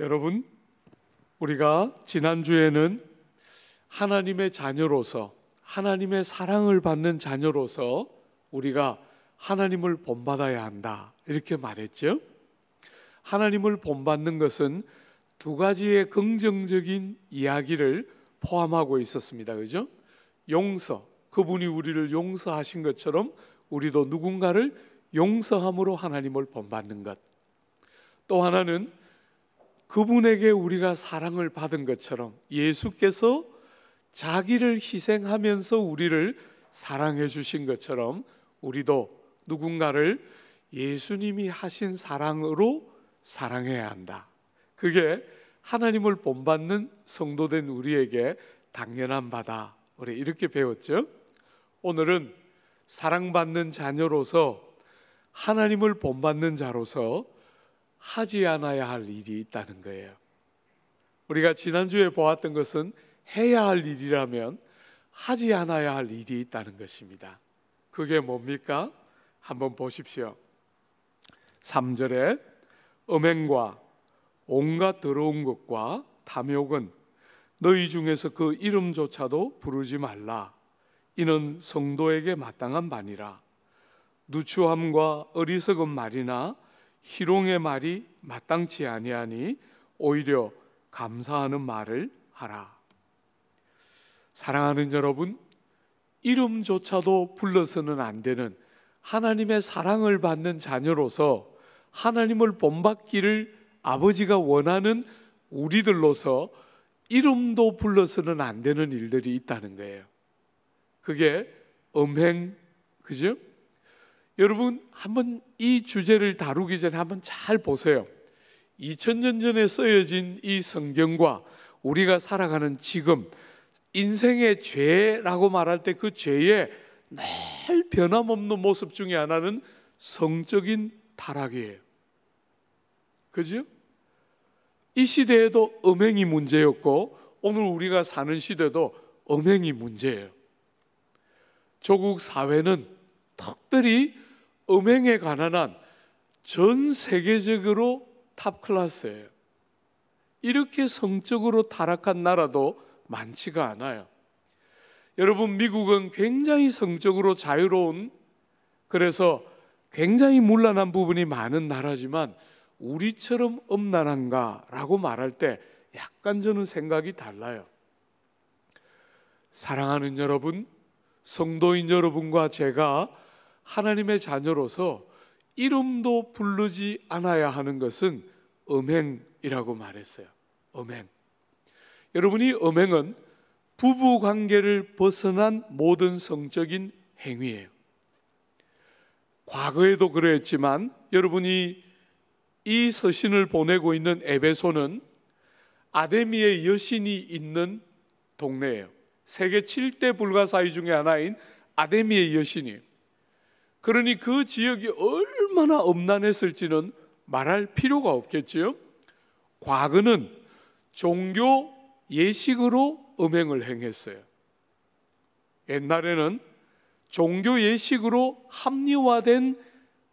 여러분, 우리가 지난주에는 하나님의 자녀로서, 하나님의 사랑을 받는 자녀로서 우리가 하나님을 본받아야 한다. 이렇게 말했죠. 하나님을 본받는 것은 두 가지의 긍정적인 이야기를 포함하고 있었습니다. 그죠? 용서. 그분이 우리를 용서하신 것처럼 우리도 누군가를 용서함으로 하나님을 본받는 것. 또 하나는 그분에게 우리가 사랑을 받은 것처럼 예수께서 자기를 희생하면서 우리를 사랑해 주신 것처럼 우리도 누군가를 예수님이 하신 사랑으로 사랑해야 한다. 그게 하나님을 본받는 성도된 우리에게 당연한 바다. 우리 이렇게 배웠죠? 오늘은 사랑받는 자녀로서 하나님을 본받는 자로서 하지 않아야 할 일이 있다는 거예요. 우리가 지난주에 보았던 것은 해야 할 일이라면 하지 않아야 할 일이 있다는 것입니다. 그게 뭡니까? 한번 보십시오. 3절에 음행과 온갖 더러운 것과 탐욕은 너희 중에서 그 이름조차도 부르지 말라. 이는 성도에게 마땅한 바니라. 누추함과 어리석은 말이나 희롱의 말이 마땅치 아니하니 오히려 감사하는 말을 하라. 사랑하는 여러분, 이름조차도 불러서는 안 되는 하나님의 사랑을 받는 자녀로서 하나님을 본받기를 아버지가 원하는 우리들로서 이름도 불러서는 안 되는 일들이 있다는 거예요. 그게 음행, 그죠? 여러분 한번 이 주제를 다루기 전에 한번 잘 보세요. 2000년 전에 쓰여진 이 성경과 우리가 살아가는 지금 인생의 죄라고 말할 때 그 죄의 늘 변함없는 모습 중에 하나는 성적인 타락이에요. 그죠? 이 시대에도 음행이 문제였고 오늘 우리가 사는 시대도 음행이 문제예요. 조국 사회는 특별히 음행에 관한 한전 세계적으로 탑 클래스예요. 이렇게 성적으로 타락한 나라도 많지가 않아요. 여러분 미국은 굉장히 성적으로 자유로운 그래서 굉장히 문란한 부분이 많은 나라지만 우리처럼 음란한가라고 말할 때 약간 저는 생각이 달라요. 사랑하는 여러분, 성도인 여러분과 제가 하나님의 자녀로서 이름도 부르지 않아야 하는 것은 음행이라고 말했어요. 음행. 여러분이 음행은 부부 관계를 벗어난 모든 성적인 행위예요. 과거에도 그랬지만 여러분이 이 서신을 보내고 있는 에베소는 아데미의 여신이 있는 동네예요. 세계 7대 불가사의 중에 하나인 아데미의 여신이에요. 그러니 그 지역이 얼마나 엄난했을지는 말할 필요가 없겠지요. 과거는 종교 예식으로 음행을 행했어요. 옛날에는 종교 예식으로 합리화된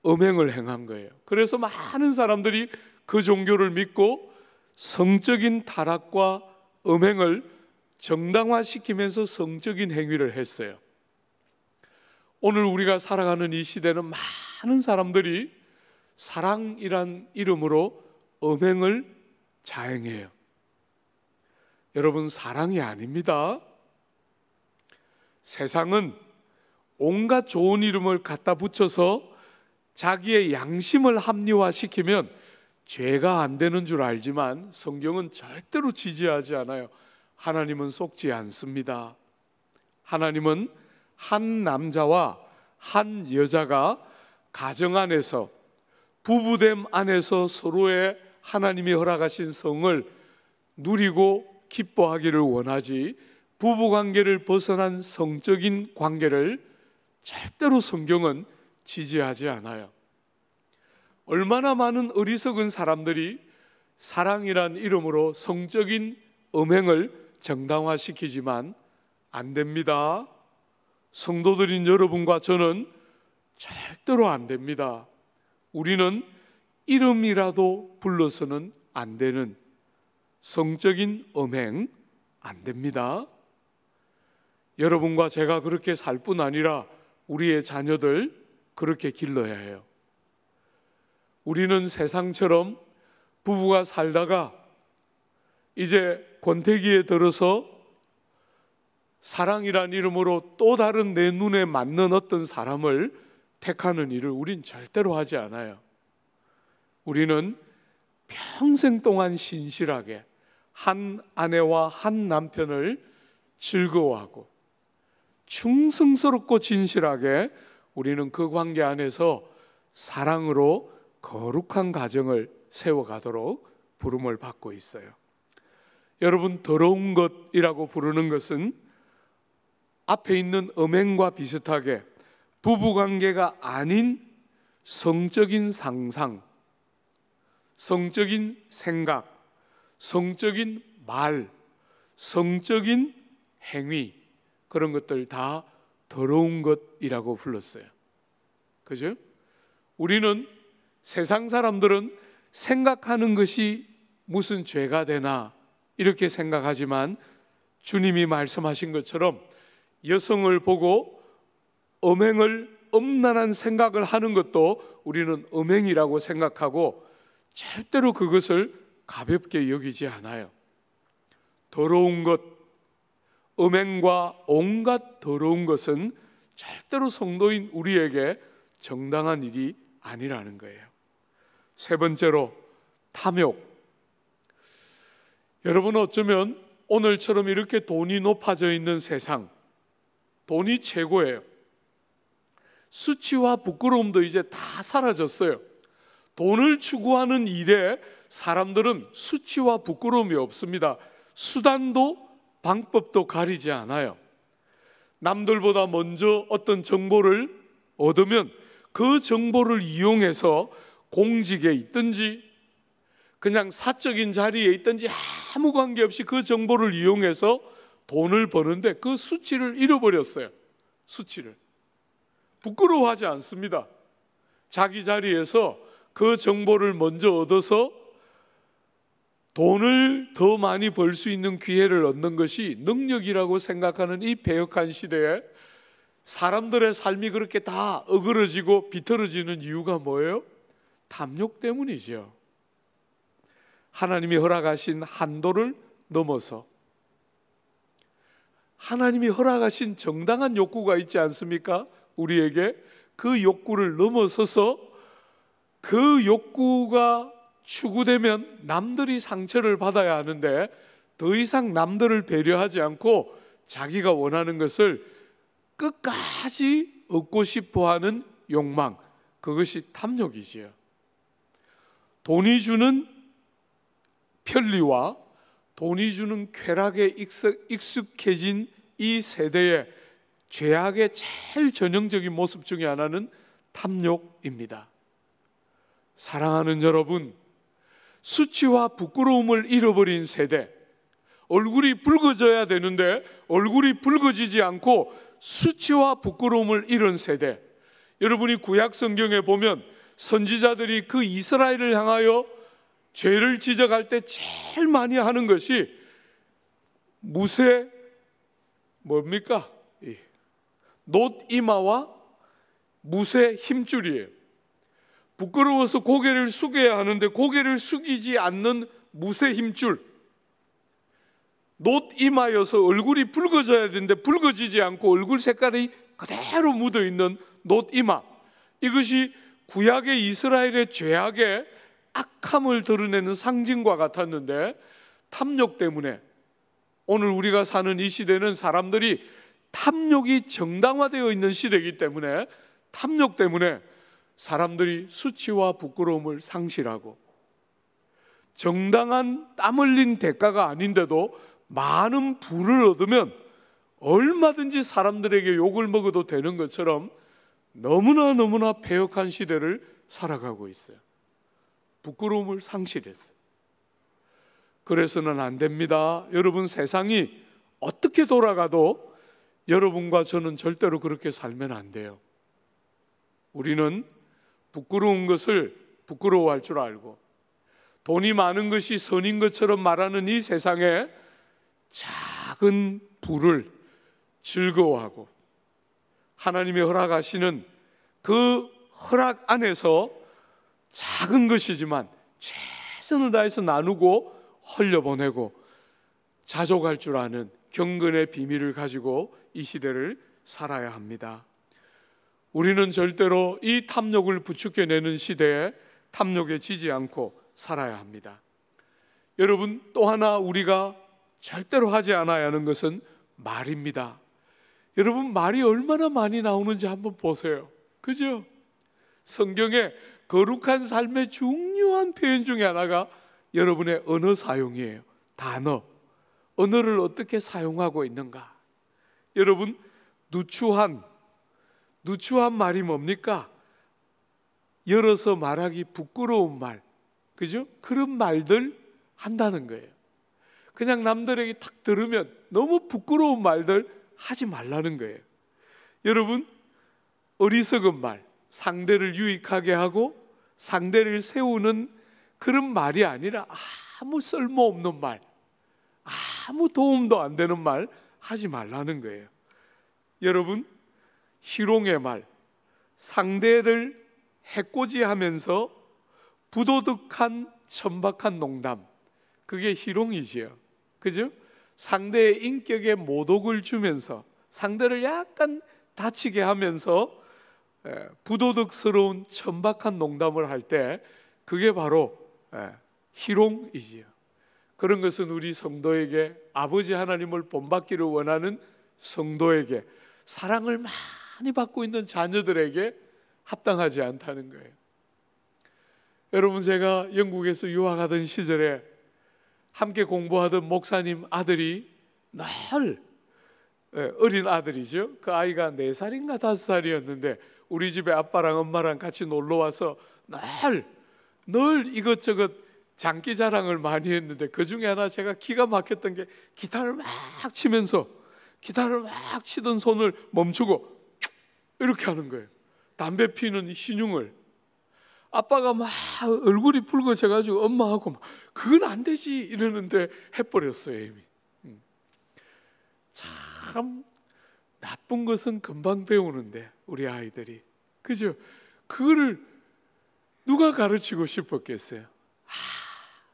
음행을 행한 거예요. 그래서 많은 사람들이 그 종교를 믿고 성적인 타락과 음행을 정당화시키면서 성적인 행위를 했어요. 오늘 우리가 살아가는 이 시대는 많은 사람들이 사랑이란 이름으로 음행을 자행해요. 여러분, 사랑이 아닙니다. 세상은 온갖 좋은 이름을 갖다 붙여서 자기의 양심을 합리화시키면 죄가 안 되는 줄 알지만 성경은 절대로 지지하지 않아요. 하나님은 속지 않습니다. 하나님은 한 남자와 한 여자가 가정 안에서 부부됨 안에서 서로의 하나님이 허락하신 성을 누리고 기뻐하기를 원하지 부부 관계를 벗어난 성적인 관계를 절대로 성경은 지지하지 않아요. 얼마나 많은 어리석은 사람들이 사랑이란 이름으로 성적인 음행을 정당화시키지만 안 됩니다. 성도들인 여러분과 저는 절대로 안 됩니다. 우리는 이름이라도 불러서는 안 되는 성적인 음행 안 됩니다. 여러분과 제가 그렇게 살 뿐 아니라 우리의 자녀들 그렇게 길러야 해요. 우리는 세상처럼 부부가 살다가 이제 권태기에 들어서 사랑이란 이름으로 또 다른 내 눈에 맞는 어떤 사람을 택하는 일을 우린 절대로 하지 않아요. 우리는 평생 동안 신실하게 한 아내와 한 남편을 즐거워하고 충성스럽고 진실하게 우리는 그 관계 안에서 사랑으로 거룩한 가정을 세워가도록 부름을 받고 있어요. 여러분, 더러운 것이라고 부르는 것은 앞에 있는 음행과 비슷하게 부부관계가 아닌 성적인 상상, 성적인 생각, 성적인 말, 성적인 행위 그런 것들 다 더러운 것이라고 불렀어요. 그죠? 우리는 세상 사람들은 생각하는 것이 무슨 죄가 되나 이렇게 생각하지만 주님이 말씀하신 것처럼 여성을 보고 음행을 음란한 생각을 하는 것도 우리는 음행이라고 생각하고 절대로 그것을 가볍게 여기지 않아요. 더러운 것, 음행과 온갖 더러운 것은 절대로 성도인 우리에게 정당한 일이 아니라는 거예요. 세 번째로 탐욕. 여러분 어쩌면 오늘처럼 이렇게 돈이 높아져 있는 세상, 돈이 최고예요. 수치와 부끄러움도 이제 다 사라졌어요. 돈을 추구하는 일에 사람들은 수치와 부끄러움이 없습니다. 수단도 방법도 가리지 않아요. 남들보다 먼저 어떤 정보를 얻으면 그 정보를 이용해서 공직에 있든지 그냥 사적인 자리에 있든지 아무 관계없이 그 정보를 이용해서 돈을 버는데 그 수치를 잃어버렸어요. 수치를. 부끄러워하지 않습니다. 자기 자리에서 그 정보를 먼저 얻어서 돈을 더 많이 벌 수 있는 기회를 얻는 것이 능력이라고 생각하는 이 배역한 시대에 사람들의 삶이 그렇게 다 어그러지고 비틀어지는 이유가 뭐예요? 탐욕 때문이죠. 하나님이 허락하신 한도를 넘어서 하나님이 허락하신 정당한 욕구가 있지 않습니까? 우리에게 그 욕구를 넘어서서 그 욕구가 추구되면 남들이 상처를 받아야 하는데 더 이상 남들을 배려하지 않고 자기가 원하는 것을 끝까지 얻고 싶어 하는 욕망, 그것이 탐욕이지요. 돈이 주는 편리와 돈이 주는 쾌락에 익숙해진 이 세대의 죄악의 제일 전형적인 모습 중의 하나는 탐욕입니다. 사랑하는 여러분, 수치와 부끄러움을 잃어버린 세대, 얼굴이 붉어져야 되는데 얼굴이 붉어지지 않고 수치와 부끄러움을 잃은 세대. 여러분이 구약 성경에 보면 선지자들이 그 이스라엘을 향하여 죄를 지적할 때 제일 많이 하는 것이 무쇠 뭡니까? 놋 이마와 무쇠 힘줄이에요. 부끄러워서 고개를 숙여야 하는데 고개를 숙이지 않는 무쇠 힘줄. 놋 이마여서 얼굴이 붉어져야 되는데 붉어지지 않고 얼굴 색깔이 그대로 묻어 있는 놋 이마. 이것이 구약의 이스라엘의 죄악의 악함을 드러내는 상징과 같았는데 탐욕 때문에 오늘 우리가 사는 이 시대는 사람들이 탐욕이 정당화되어 있는 시대이기 때문에 탐욕 때문에 사람들이 수치와 부끄러움을 상실하고 정당한 땀 흘린 대가가 아닌데도 많은 부를 얻으면 얼마든지 사람들에게 욕을 먹어도 되는 것처럼 너무나 너무나 배역한 시대를 살아가고 있어요. 부끄러움을 상실했어요. 그래서는 안 됩니다. 여러분 세상이 어떻게 돌아가도 여러분과 저는 절대로 그렇게 살면 안 돼요. 우리는 부끄러운 것을 부끄러워할 줄 알고 돈이 많은 것이 선인 것처럼 말하는 이 세상에 작은 부를 즐거워하고 하나님이 허락하시는 그 허락 안에서 작은 것이지만 최선을 다해서 나누고 흘려보내고 자족할 줄 아는 경건의 비밀을 가지고 이 시대를 살아야 합니다. 우리는 절대로 이 탐욕을 부추겨내는 시대에 탐욕에 지지 않고 살아야 합니다. 여러분 또 하나 우리가 절대로 하지 않아야 하는 것은 말입니다. 여러분 말이 얼마나 많이 나오는지 한번 보세요. 그죠? 성경에 거룩한 삶의 중요한 표현 중에 하나가 여러분의 언어 사용이에요. 단어. 언어를 어떻게 사용하고 있는가? 여러분, 누추한, 누추한 말이 뭡니까? 열어서 말하기 부끄러운 말. 그죠? 그런 말들 한다는 거예요. 그냥 남들에게 탁 들으면 너무 부끄러운 말들 하지 말라는 거예요. 여러분, 어리석은 말, 상대를 유익하게 하고 상대를 세우는 그런 말이 아니라 아무 쓸모없는 말, 아무 도움도 안 되는 말 하지 말라는 거예요. 여러분, 희롱의 말, 상대를 해코지하면서 부도덕한 천박한 농담, 그게 희롱이지요. 그죠? 상대의 인격에 모독을 주면서 상대를 약간 다치게 하면서 예, 부도덕스러운 천박한 농담을 할 때 그게 바로 예, 희롱이지요. 그런 것은 우리 성도에게 아버지 하나님을 본받기를 원하는 성도에게 사랑을 많이 받고 있는 자녀들에게 합당하지 않다는 거예요. 여러분 제가 영국에서 유학하던 시절에 함께 공부하던 목사님 아들이 늘 예, 어린 아들이죠. 그 아이가 4살인가 5살이었는데 우리 집에 아빠랑 엄마랑 같이 놀러 와서 늘, 늘 이것저것 장기 자랑을 많이 했는데 그 중에 하나 제가 기가 막혔던 게 기타를 막 치면서 기타를 막 치던 손을 멈추고 이렇게 하는 거예요. 담배 피는 신용을 아빠가 막 얼굴이 붉어져가지고 엄마하고 막 그건 안 되지 이러는데 해버렸어요 이미. 음. 참 나쁜 것은 금방 배우는데 우리 아이들이. 그죠? 그거를 누가 가르치고 싶었겠어요? 아,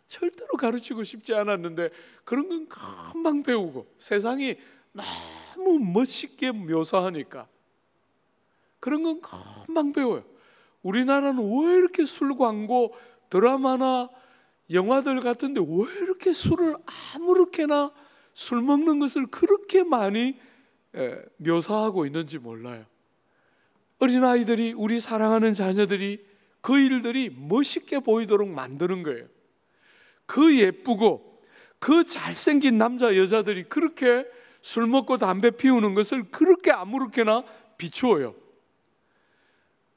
절대로 가르치고 싶지 않았는데 그런 건 금방 배우고 세상이 너무 멋있게 묘사하니까 그런 건 금방 배워요. 우리나라는 왜 이렇게 술 광고 드라마나 영화들 같은데 왜 이렇게 술을 아무렇게나 술 먹는 것을 그렇게 많이 에, 묘사하고 있는지 몰라요. 어린아이들이, 우리 사랑하는 자녀들이 그 일들이 멋있게 보이도록 만드는 거예요. 그 예쁘고 그 잘생긴 남자, 여자들이 그렇게 술 먹고 담배 피우는 것을 그렇게 아무렇게나 비추어요.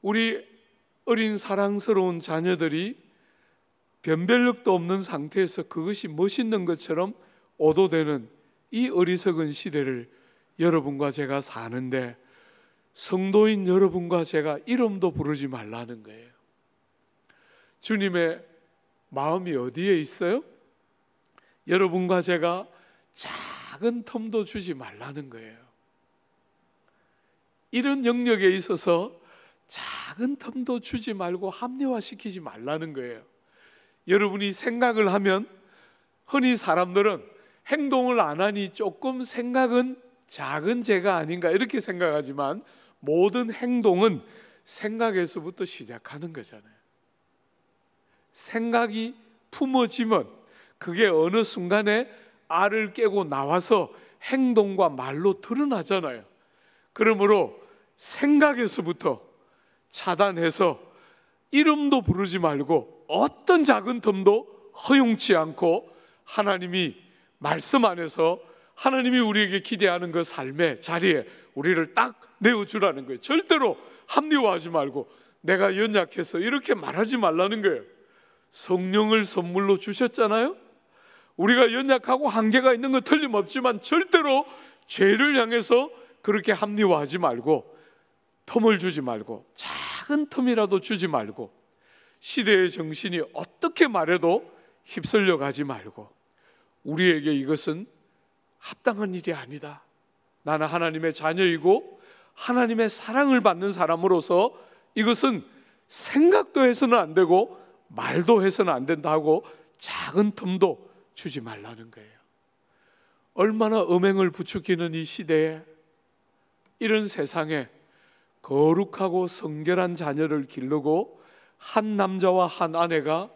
우리 어린 사랑스러운 자녀들이 변별력도 없는 상태에서 그것이 멋있는 것처럼 오도되는 이 어리석은 시대를 여러분과 제가 사는데 성도인 여러분과 제가 이름도 부르지 말라는 거예요. 주님의 마음이 어디에 있어요? 여러분과 제가 작은 텀도 주지 말라는 거예요. 이런 영역에 있어서 작은 텀도 주지 말고 합리화시키지 말라는 거예요. 여러분이 생각을 하면 흔히 사람들은 행동을 안 하니 조금 생각은 작은 죄가 아닌가 이렇게 생각하지만 모든 행동은 생각에서부터 시작하는 거잖아요. 생각이 품어지면 그게 어느 순간에 알을 깨고 나와서 행동과 말로 드러나잖아요. 그러므로 생각에서부터 차단해서 이름도 부르지 말고 어떤 작은 틈도 허용치 않고 하나님이 말씀 안에서 하나님이 우리에게 기대하는 그 삶의 자리에 우리를 딱 내어주라는 거예요. 절대로 합리화하지 말고 내가 연약해서 이렇게 말하지 말라는 거예요. 성령을 선물로 주셨잖아요. 우리가 연약하고 한계가 있는 건 틀림없지만 절대로 죄를 향해서 그렇게 합리화하지 말고 틈을 주지 말고 작은 틈이라도 주지 말고 시대의 정신이 어떻게 말해도 휩쓸려 가지 말고 우리에게 이것은 합당한 일이 아니다. 나는 하나님의 자녀이고 하나님의 사랑을 받는 사람으로서 이것은 생각도 해서는 안 되고 말도 해서는 안 된다 하고 작은 틈도 주지 말라는 거예요. 얼마나 음행을 부추기는 이 시대에 이런 세상에 거룩하고 성결한 자녀를 기르고 한 남자와 한 아내가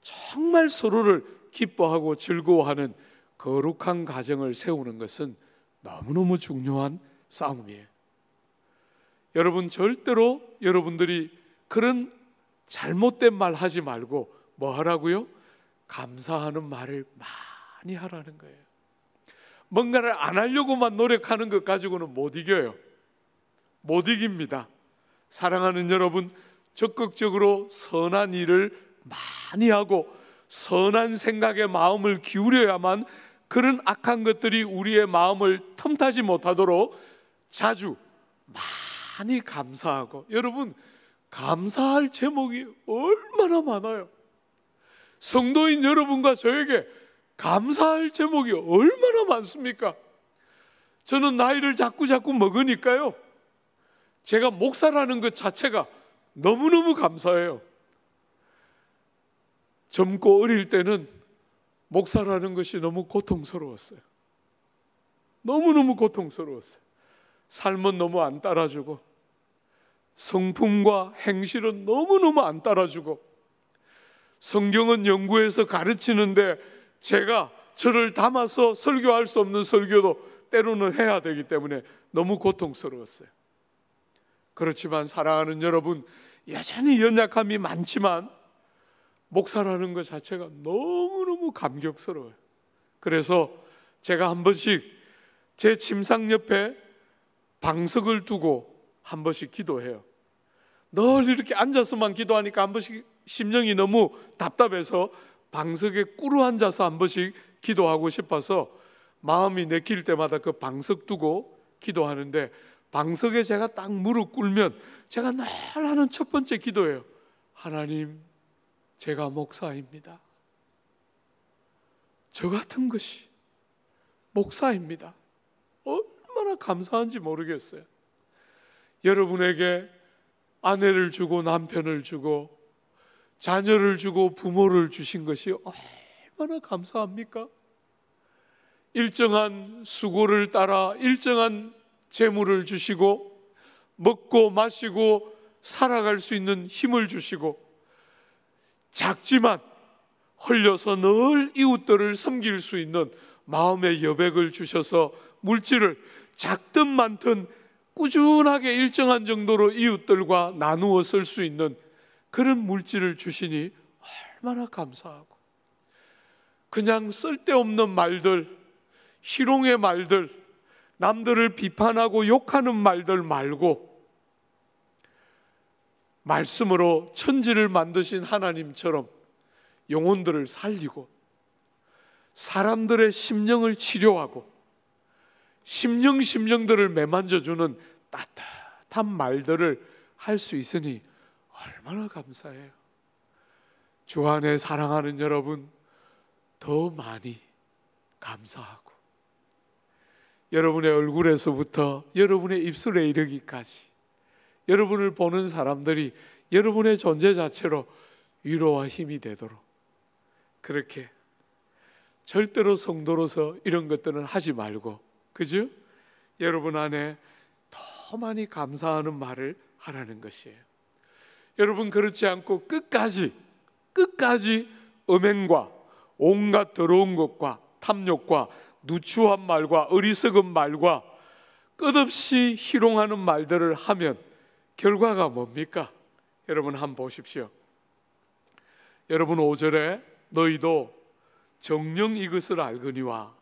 정말 서로를 기뻐하고 즐거워하는 거룩한 가정을 세우는 것은 너무너무 중요한 싸움이에요. 여러분 절대로 여러분들이 그런 잘못된 말 하지 말고 뭐 하라고요? 감사하는 말을 많이 하라는 거예요. 뭔가를 안 하려고만 노력하는 것 가지고는 못 이겨요. 못 이깁니다. 사랑하는 여러분, 적극적으로 선한 일을 많이 하고 선한 생각에 마음을 기울여야만 그런 악한 것들이 우리의 마음을 틈타지 못하도록 자주 많이 많이 감사하고 여러분 감사할 제목이 얼마나 많아요. 성도인 여러분과 저에게 감사할 제목이 얼마나 많습니까? 저는 나이를 자꾸 자꾸 먹으니까요. 제가 목사라는 것 자체가 너무너무 감사해요. 젊고 어릴 때는 목사라는 것이 너무 고통스러웠어요. 너무너무 고통스러웠어요. 삶은 너무 안 따라주고 성품과 행실은 너무너무 안 따라주고 성경은 연구해서 가르치는데 제가 저를 담아서 설교할 수 없는 설교도 때로는 해야 되기 때문에 너무 고통스러웠어요. 그렇지만 사랑하는 여러분, 여전히 연약함이 많지만 목사라는 것 자체가 너무너무 감격스러워요. 그래서 제가 한 번씩 제 침상 옆에 방석을 두고 한 번씩 기도해요. 늘 이렇게 앉아서만 기도하니까 한 번씩 심령이 너무 답답해서 방석에 꿇어 앉아서 한 번씩 기도하고 싶어서 마음이 내킬 때마다 그 방석 두고 기도하는데 방석에 제가 딱 무릎 꿇면 제가 늘 하는 첫 번째 기도예요. 하나님, 제가 목사입니다. 저 같은 것이 목사입니다. 얼마나 감사한지 모르겠어요. 여러분에게 아내를 주고 남편을 주고 자녀를 주고 부모를 주신 것이 얼마나 감사합니까? 일정한 수고를 따라 일정한 재물을 주시고 먹고 마시고 살아갈 수 있는 힘을 주시고 작지만 흘려서 늘 이웃들을 섬길 수 있는 마음의 여백을 주셔서 물질을 작든 많든 꾸준하게 일정한 정도로 이웃들과 나누어 쓸 수 있는 그런 물질을 주시니 얼마나 감사하고 그냥 쓸데없는 말들, 희롱의 말들, 남들을 비판하고 욕하는 말들 말고 말씀으로 천지를 만드신 하나님처럼 영혼들을 살리고 사람들의 심령을 치료하고 심령 심령들을 매만져주는 따뜻한 말들을 할 수 있으니 얼마나 감사해요. 주 안에 사랑하는 여러분 더 많이 감사하고 여러분의 얼굴에서부터 여러분의 입술에 이르기까지 여러분을 보는 사람들이 여러분의 존재 자체로 위로와 힘이 되도록 그렇게 절대로 성도로서 이런 것들은 하지 말고 그죠? 여러분 안에 더 많이 감사하는 말을 하라는 것이에요. 여러분 그렇지 않고 끝까지 끝까지 음행과 온갖 더러운 것과 탐욕과 누추한 말과 어리석은 말과 끝없이 희롱하는 말들을 하면 결과가 뭡니까? 여러분 한번 보십시오. 여러분 5절에 너희도 정령 이것을 알거니와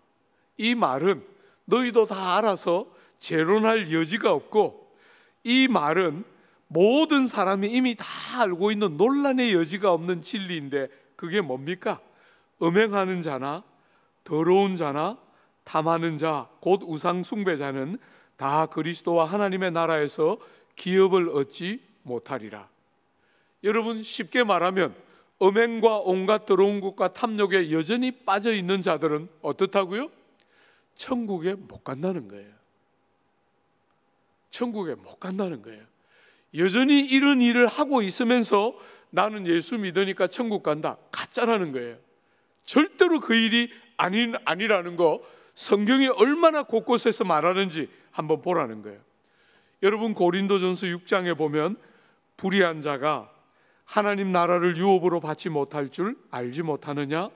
이 말은 너희도 다 알아서 재론할 여지가 없고 이 말은 모든 사람이 이미 다 알고 있는 논란의 여지가 없는 진리인데 그게 뭡니까? 음행하는 자나 더러운 자나 탐하는 자, 곧 우상 숭배자는 다 그리스도와 하나님의 나라에서 기업을 얻지 못하리라. 여러분 쉽게 말하면 음행과 온갖 더러운 것과 탐욕에 여전히 빠져 있는 자들은 어떻다고요? 천국에 못 간다는 거예요. 천국에 못 간다는 거예요. 여전히 이런 일을 하고 있으면서 나는 예수 믿으니까 천국 간다. 가짜라는 거예요. 절대로 그 일이 아닌, 아니라는 거 성경이 얼마나 곳곳에서 말하는지 한번 보라는 거예요. 여러분 고린도전서 6장에 보면 불의한 자가 하나님 나라를 유업으로 받지 못할 줄 알지 못하느냐?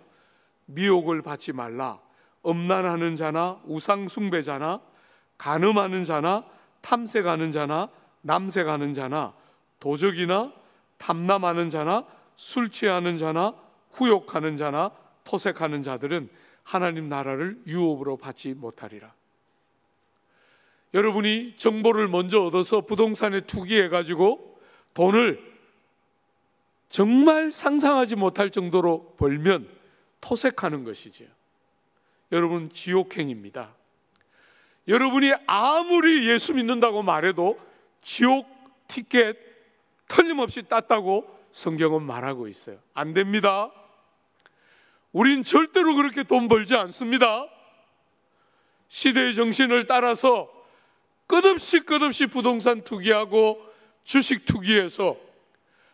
미혹을 받지 말라. 음란하는 자나 우상 숭배자나 간음하는 자나 탐색하는 자나 남색하는 자나 도적이나 탐남하는 자나 술 취하는 자나 후욕하는 자나 토색하는 자들은 하나님 나라를 유업으로 받지 못하리라. 여러분이 정보를 먼저 얻어서 부동산에 투기해 가지고 돈을 정말 상상하지 못할 정도로 벌면 토색하는 것이지요. 여러분 지옥행입니다. 여러분이 아무리 예수 믿는다고 말해도 지옥 티켓 틀림없이 땄다고 성경은 말하고 있어요. 안 됩니다. 우린 절대로 그렇게 돈 벌지 않습니다. 시대의 정신을 따라서 끝없이 끝없이 부동산 투기하고 주식 투기해서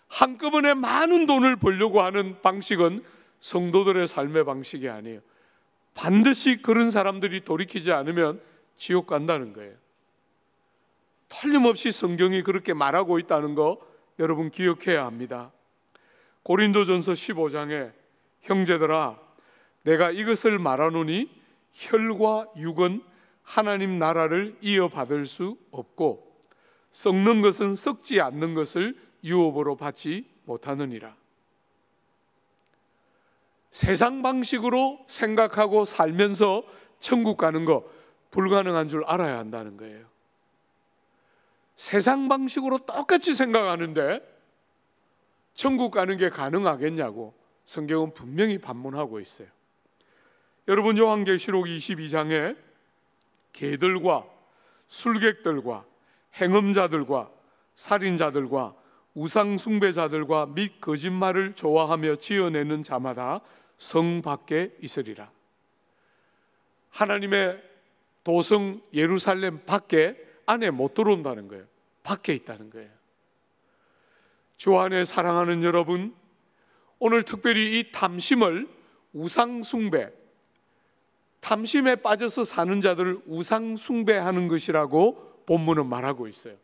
한꺼번에 많은 돈을 벌려고 하는 방식은 성도들의 삶의 방식이 아니에요. 반드시 그런 사람들이 돌이키지 않으면 지옥 간다는 거예요. 틀림없이 성경이 그렇게 말하고 있다는 거 여러분 기억해야 합니다. 고린도전서 15장에 형제들아 내가 이것을 말하노니 혈과 육은 하나님 나라를 이어받을 수 없고 썩는 것은 썩지 않는 것을 유업으로 받지 못하느니라. 세상 방식으로 생각하고 살면서 천국 가는 거 불가능한 줄 알아야 한다는 거예요. 세상 방식으로 똑같이 생각하는데 천국 가는 게 가능하겠냐고 성경은 분명히 반문하고 있어요. 여러분 요한계시록 22장에 개들과 술객들과 행음자들과 살인자들과 우상 숭배자들과 및 거짓말을 좋아하며 지어내는 자마다 성 밖에 있으리라. 하나님의 도성 예루살렘 밖에 안에 못 들어온다는 거예요. 밖에 있다는 거예요. 주 안에 사랑하는 여러분, 오늘 특별히 이 탐심을 우상숭배, 탐심에 빠져서 사는 자들을 우상숭배하는 것이라고 본문은 말하고 있어요.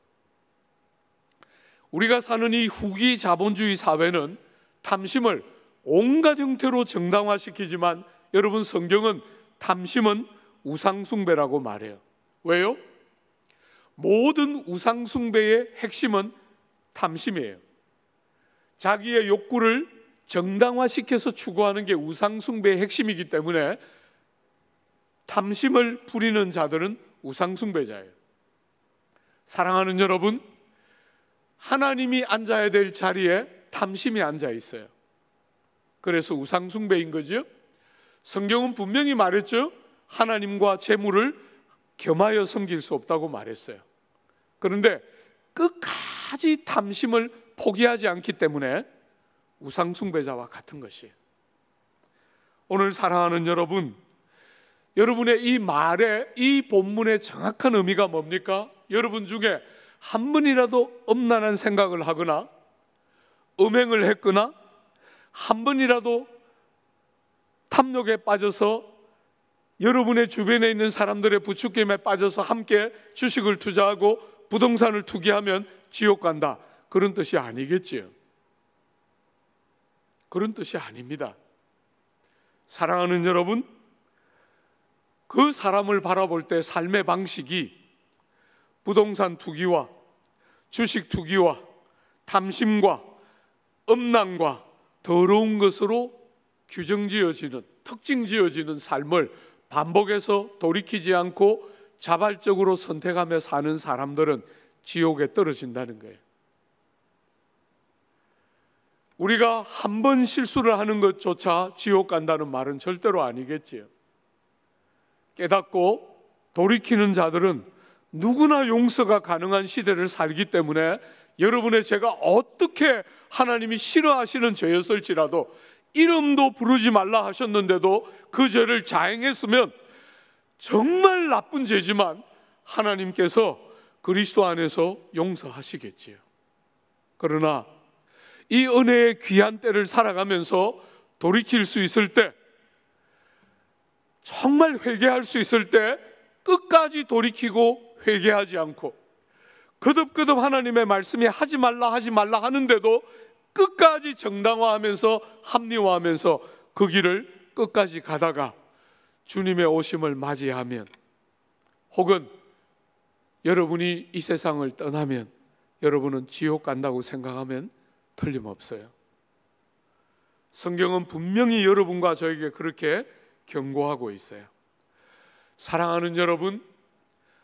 우리가 사는 이 후기 자본주의 사회는 탐심을 온갖 형태로 정당화시키지만 여러분 성경은 탐심은 우상숭배라고 말해요. 왜요? 모든 우상숭배의 핵심은 탐심이에요. 자기의 욕구를 정당화시켜서 추구하는 게 우상숭배의 핵심이기 때문에 탐심을 부리는 자들은 우상숭배자예요. 사랑하는 여러분, 하나님이 앉아야 될 자리에 탐심이 앉아 있어요. 그래서 우상숭배인 거죠. 성경은 분명히 말했죠. 하나님과 재물을 겸하여 섬길 수 없다고 말했어요. 그런데 끝까지 탐심을 포기하지 않기 때문에 우상숭배자와 같은 것이에요. 오늘 사랑하는 여러분, 여러분의 이 말에, 이 본문의 정확한 의미가 뭡니까? 여러분 중에 한 분이라도 엄란한 생각을 하거나 음행을 했거나 한 번이라도 탐욕에 빠져서 여러분의 주변에 있는 사람들의 부축김에 빠져서 함께 주식을 투자하고 부동산을 투기하면 지옥 간다. 그런 뜻이 아니겠지요. 그런 뜻이 아닙니다. 사랑하는 여러분, 그 사람을 바라볼 때 삶의 방식이 부동산 투기와 주식 투기와 탐심과 음란과 더러운 것으로 규정지어지는 특징지어지는 삶을 반복해서 돌이키지 않고 자발적으로 선택하며 사는 사람들은 지옥에 떨어진다는 거예요. 우리가 한 번 실수를 하는 것조차 지옥 간다는 말은 절대로 아니겠지요. 깨닫고 돌이키는 자들은 누구나 용서가 가능한 시대를 살기 때문에 여러분의 죄가 어떻게 하나님이 싫어하시는 죄였을지라도 이름도 부르지 말라 하셨는데도 그 죄를 자행했으면 정말 나쁜 죄지만 하나님께서 그리스도 안에서 용서하시겠지요. 그러나 이 은혜의 귀한 때를 살아가면서 돌이킬 수 있을 때, 정말 회개할 수 있을 때, 끝까지 돌이키고 회개하지 않고 거듭거듭 하나님의 말씀이 하지 말라 하지 말라 하는데도 끝까지 정당화하면서 합리화하면서 그 길을 끝까지 가다가 주님의 오심을 맞이하면 혹은 여러분이 이 세상을 떠나면 여러분은 지옥 간다고 생각하면 틀림없어요. 성경은 분명히 여러분과 저에게 그렇게 경고하고 있어요. 사랑하는 여러분,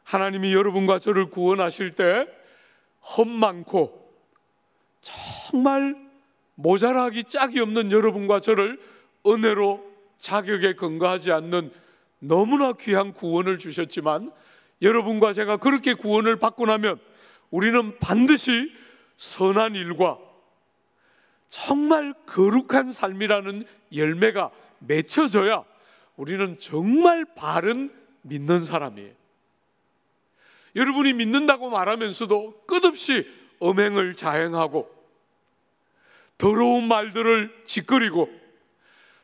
하나님이 여러분과 저를 구원하실 때 험많고 정말 모자라기 짝이 없는 여러분과 저를 은혜로 자격에 근거하지 않는 너무나 귀한 구원을 주셨지만 여러분과 제가 그렇게 구원을 받고 나면 우리는 반드시 선한 일과 정말 거룩한 삶이라는 열매가 맺혀져야 우리는 정말 바른 믿는 사람이에요. 여러분이 믿는다고 말하면서도 끝없이 음행을 자행하고 더러운 말들을 짓거리고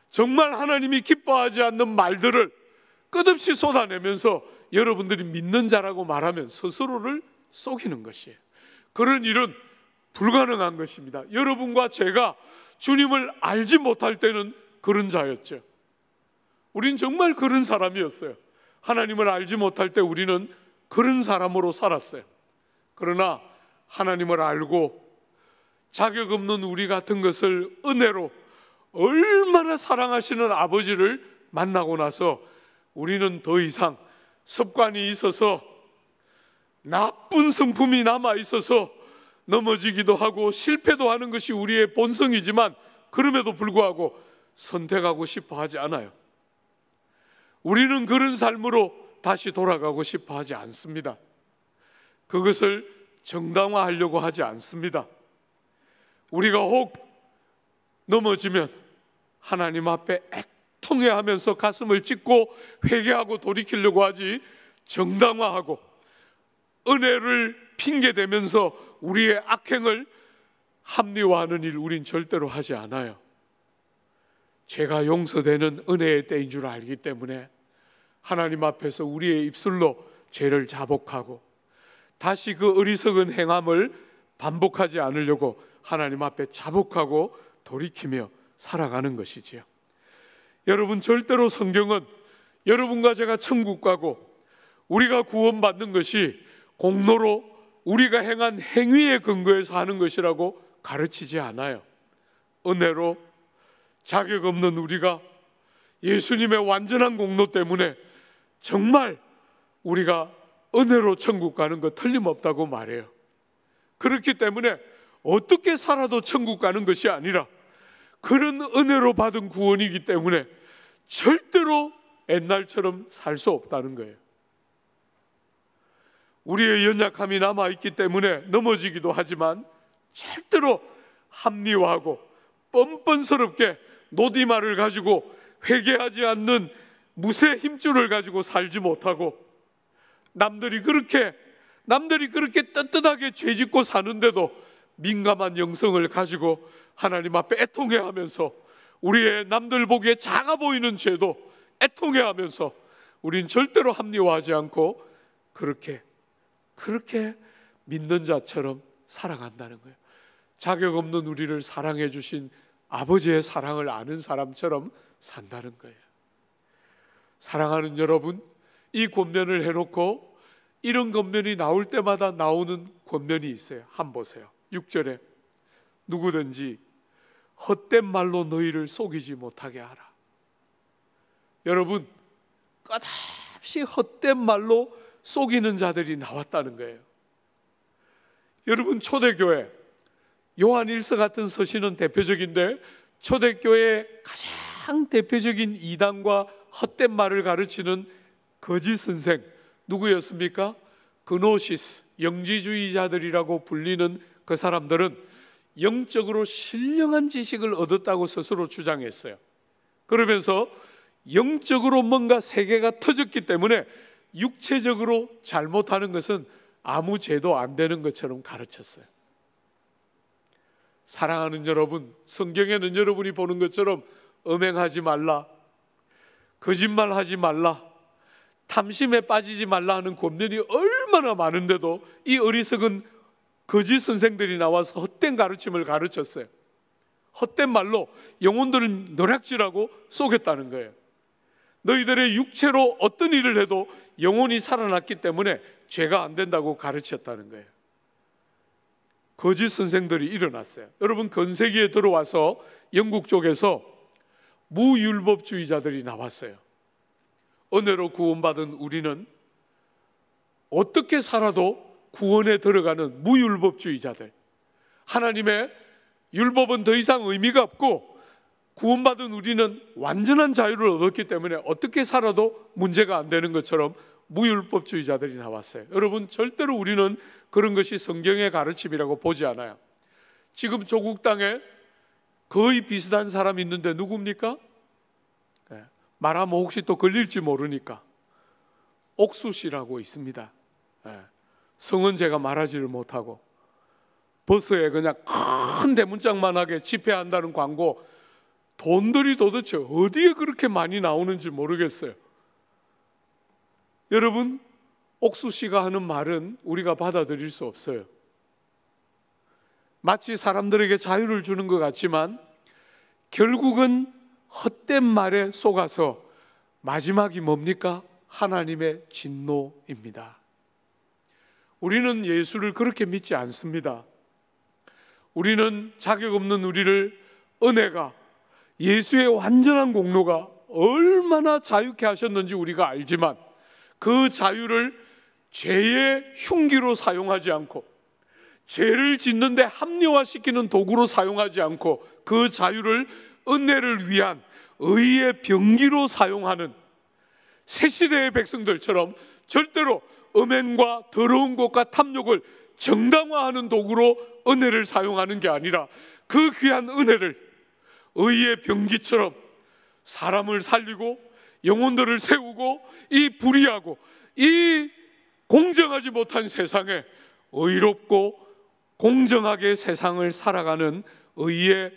정말 하나님이 기뻐하지 않는 말들을 끝없이 쏟아내면서 여러분들이 믿는 자라고 말하면 스스로를 속이는 것이에요. 그런 일은 불가능한 것입니다. 여러분과 제가 주님을 알지 못할 때는 그런 자였죠. 우린 정말 그런 사람이었어요. 하나님을 알지 못할 때 우리는 그런 사람으로 살았어요. 그러나 하나님을 알고 자격 없는 우리 같은 것을 은혜로 얼마나 사랑하시는 아버지를 만나고 나서 우리는 더 이상 습관이 있어서 나쁜 성품이 남아 있어서 넘어지기도 하고 실패도 하는 것이 우리의 본성이지만 그럼에도 불구하고 선택하고 싶어 하지 않아요. 우리는 그런 삶으로 다시 돌아가고 싶어 하지 않습니다. 그것을 정당화하려고 하지 않습니다. 우리가 혹 넘어지면 하나님 앞에 애통해하면서 가슴을 찢고 회개하고 돌이키려고 하지 정당화하고 은혜를 핑계대면서 우리의 악행을 합리화하는 일 우린 절대로 하지 않아요. 죄가 용서되는 은혜의 때인 줄 알기 때문에 하나님 앞에서 우리의 입술로 죄를 자복하고 다시 그 어리석은 행함을 반복하지 않으려고 하나님 앞에 자복하고 돌이키며 살아가는 것이지요. 여러분 절대로 성경은 여러분과 제가 천국 가고 우리가 구원받는 것이 공로로 우리가 행한 행위에 근거해서 하는 것이라고 가르치지 않아요. 은혜로 자격 없는 우리가 예수님의 완전한 공로 때문에 정말 우리가 은혜로 천국 가는 거 틀림없다고 말해요. 그렇기 때문에 어떻게 살아도 천국 가는 것이 아니라 그런 은혜로 받은 구원이기 때문에 절대로 옛날처럼 살 수 없다는 거예요. 우리의 연약함이 남아있기 때문에 넘어지기도 하지만 절대로 합리화하고 뻔뻔스럽게 노디말을 가지고 회개하지 않는 무쇠 힘줄을 가지고 살지 못하고 남들이 그렇게 남들이 그렇게 떳뜻하게 죄짓고 사는데도 민감한 영성을 가지고 하나님 앞에 애통해하면서 우리의 남들 보기에 작아 보이는 죄도 애통해하면서 우린 절대로 합리화하지 않고 그렇게 그렇게 믿는 자처럼 사랑한다는 거예요. 자격 없는 우리를 사랑해 주신 아버지의 사랑을 아는 사람처럼 산다는 거예요. 사랑하는 여러분, 이 권면을 해놓고 이런 권면이 나올 때마다 나오는 권면이 있어요. 한 보세요. 6절에 누구든지 헛된 말로 너희를 속이지 못하게 하라. 여러분, 끝없이 헛된 말로 속이는 자들이 나왔다는 거예요. 여러분, 초대교회, 요한일서 같은 서신은 대표적인데, 초대교회의 가장 대표적인 이단과 헛된 말을 가르치는 거짓 선생 누구였습니까? 그노시스 영지주의자들이라고 불리는 그 사람들은 영적으로 신령한 지식을 얻었다고 스스로 주장했어요. 그러면서 영적으로 뭔가 세계가 터졌기 때문에 육체적으로 잘못하는 것은 아무 죄도 안 되는 것처럼 가르쳤어요. 사랑하는 여러분, 성경에는 여러분이 보는 것처럼 음행하지 말라, 거짓말 하지 말라, 탐심에 빠지지 말라 하는 권면이 얼마나 많은데도 이 어리석은 거짓 선생들이 나와서 헛된 가르침을 가르쳤어요. 헛된 말로 영혼들을 노략질하고 속였다는 거예요. 너희들의 육체로 어떤 일을 해도 영혼이 살아났기 때문에 죄가 안 된다고 가르쳤다는 거예요. 거짓 선생들이 일어났어요. 여러분, 건세기에 들어와서 영국 쪽에서 무율법주의자들이 나왔어요. 은혜로 구원받은 우리는 어떻게 살아도 구원에 들어가는 무율법주의자들. 하나님의 율법은 더 이상 의미가 없고 구원받은 우리는 완전한 자유를 얻었기 때문에 어떻게 살아도 문제가 안 되는 것처럼 무율법주의자들이 나왔어요. 여러분, 절대로 우리는 그런 것이 성경의 가르침이라고 보지 않아요. 지금 조국 땅에 거의 비슷한 사람이 있는데 누굽니까? 예, 말하면 혹시 또 걸릴지 모르니까 옥수 씨라고 있습니다. 예, 성은 제가 말하지를 못하고 버스에 그냥 큰 대문짝만하게 집회한다는 광고 돈들이 도대체 어디에 그렇게 많이 나오는지 모르겠어요. 여러분 옥수 씨가 하는 말은 우리가 받아들일 수 없어요. 마치 사람들에게 자유를 주는 것 같지만 결국은 헛된 말에 속아서 마지막이 뭡니까? 하나님의 진노입니다. 우리는 예수를 그렇게 믿지 않습니다. 우리는 자격 없는 우리를 은혜가 예수의 완전한 공로가 얼마나 자유케 하셨는지 우리가 알지만 그 자유를 죄의 흉기로 사용하지 않고 죄를 짓는데 합리화시키는 도구로 사용하지 않고 그 자유를 은혜를 위한 의의 병기로 사용하는 새 시대의 백성들처럼 절대로 음행과 더러운 것과 탐욕을 정당화하는 도구로 은혜를 사용하는 게 아니라 그 귀한 은혜를 의의 병기처럼 사람을 살리고 영혼들을 세우고 이 불의하고 이 공정하지 못한 세상에 의롭고 공정하게 세상을 살아가는 의의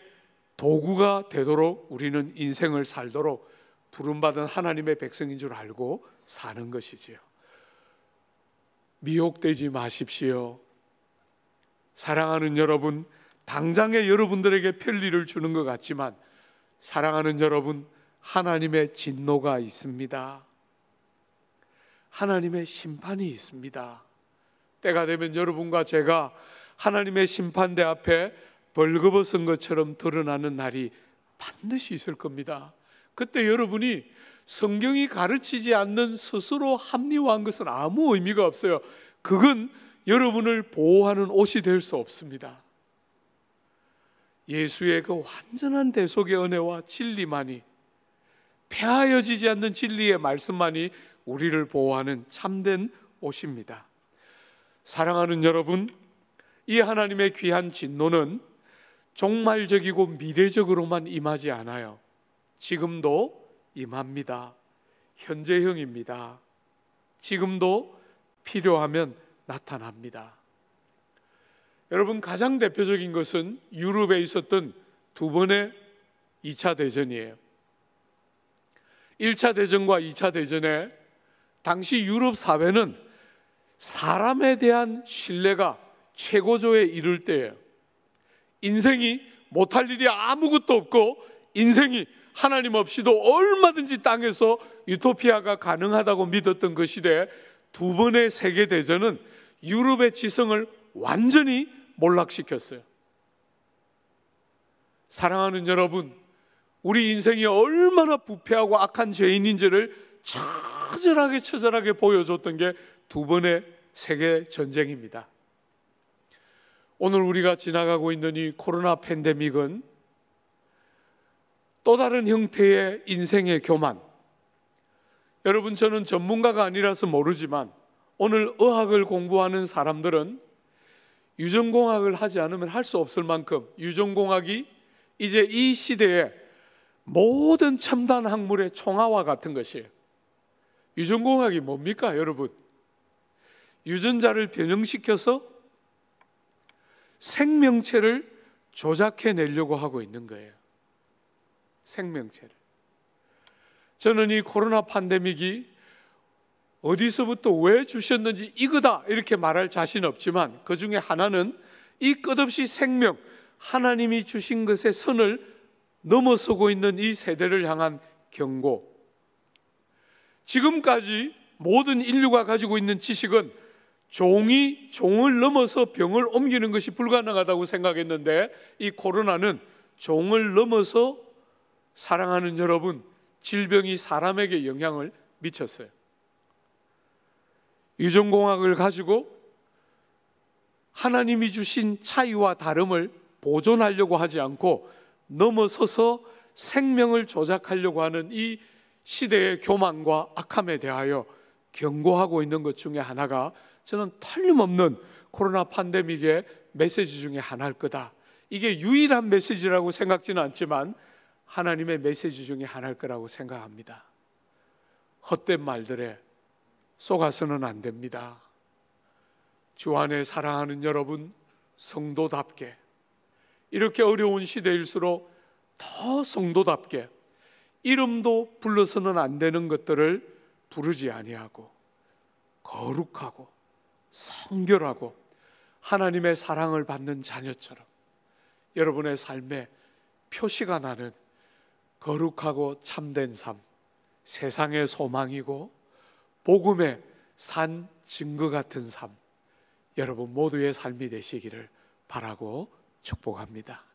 도구가 되도록 우리는 인생을 살도록 부름받은 하나님의 백성인 줄 알고 사는 것이지요. 미혹되지 마십시오. 사랑하는 여러분, 당장에 여러분들에게 편리를 주는 것 같지만, 사랑하는 여러분, 하나님의 진노가 있습니다. 하나님의 심판이 있습니다. 때가 되면 여러분과 제가 하나님의 심판대 앞에 벌거벗은 것처럼 드러나는 날이 반드시 있을 겁니다. 그때 여러분이 성경이 가르치지 않는 스스로 합리화한 것은 아무 의미가 없어요. 그건 여러분을 보호하는 옷이 될 수 없습니다. 예수의 그 완전한 대속의 은혜와 진리만이 폐하여지지 않는 진리의 말씀만이 우리를 보호하는 참된 옷입니다. 사랑하는 여러분, 이 하나님의 귀한 진노는 종말적이고 미래적으로만 임하지 않아요. 지금도 임합니다. 현재형입니다. 지금도 필요하면 나타납니다. 여러분 가장 대표적인 것은 유럽에 있었던 두 번의 2차 대전이에요. 1차 대전과 2차 대전에 당시 유럽 사회는 사람에 대한 신뢰가 최고조에 이를 때에 인생이 못할 일이 아무것도 없고 인생이 하나님 없이도 얼마든지 땅에서 유토피아가 가능하다고 믿었던 그 시대에 두 번의 세계대전은 유럽의 지성을 완전히 몰락시켰어요. 사랑하는 여러분, 우리 인생이 얼마나 부패하고 악한 죄인인지를 처절하게 처절하게 보여줬던 게 두 번의 세계 전쟁입니다. 오늘 우리가 지나가고 있는 이 코로나 팬데믹은 또 다른 형태의 인생의 교만. 여러분, 저는 전문가가 아니라서 모르지만 오늘 의학을 공부하는 사람들은 유전공학을 하지 않으면 할 수 없을 만큼 유전공학이 이제 이 시대의 모든 첨단 학물의 총화와 같은 것이에요. 유전공학이 뭡니까, 여러분? 유전자를 변형시켜서 생명체를 조작해 내려고 하고 있는 거예요. 생명체를. 저는 이 코로나 팬데믹이 어디서부터 왜 주셨는지 이거다 이렇게 말할 자신 없지만 그 중에 하나는 이 끝없이 생명 하나님이 주신 것의 선을 넘어서고 있는 이 세대를 향한 경고. 지금까지 모든 인류가 가지고 있는 지식은 종이 종을 넘어서 병을 옮기는 것이 불가능하다고 생각했는데 이 코로나는 종을 넘어서 사랑하는 여러분 질병이 사람에게 영향을 미쳤어요. 유전공학을 가지고 하나님이 주신 차이와 다름을 보존하려고 하지 않고 넘어서서 생명을 조작하려고 하는 이 시대의 교만과 악함에 대하여 경고하고 있는 것 중에 하나가 저는 틀림없는 코로나 판데믹의 메시지 중에 하나일 거다. 이게 유일한 메시지라고 생각지는 않지만 하나님의 메시지 중에 하나일 거라고 생각합니다. 헛된 말들에 속아서는 안 됩니다. 주 안에 사랑하는 여러분 성도답게 이렇게 어려운 시대일수록 더 성도답게 이름도 불러서는 안 되는 것들을 부르지 아니하고 거룩하고 성결하고 하나님의 사랑을 받는 자녀처럼 여러분의 삶에 표시가 나는 거룩하고 참된 삶, 세상의 소망이고 복음의 산 증거 같은 삶, 여러분 모두의 삶이 되시기를 바라고 축복합니다.